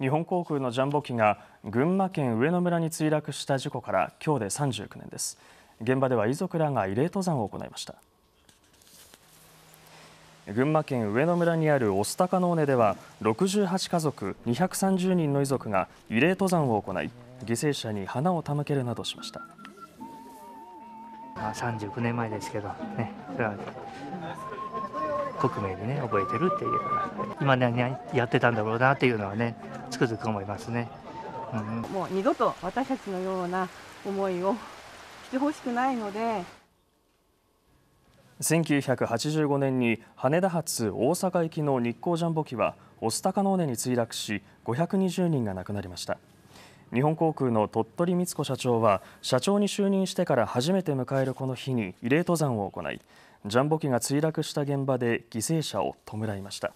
日本航空のジャンボ機が群馬県上野村に墜落した事故から今日で39年です現場では遺族らが慰霊登山を行いました群馬県上野村にある御巣鷹の尾根では68家族230人の遺族が慰霊登山を行い犠牲者に花を手向けるなどしました39年前ですけどね国名でね覚えてるっていう今何、ね、やってたんだろうなっていうのはねつくづく思いますね、うん、もう二度と私たちのような思いをしてほしくないので1985年に羽田発大阪行きの日航ジャンボ機は御巣鷹の尾根に墜落し520人が亡くなりました。日本航空の鳥取光子社長は社長に就任してから初めて迎えるこの日に慰霊登山を行いジャンボ機が墜落した現場で犠牲者を弔いました。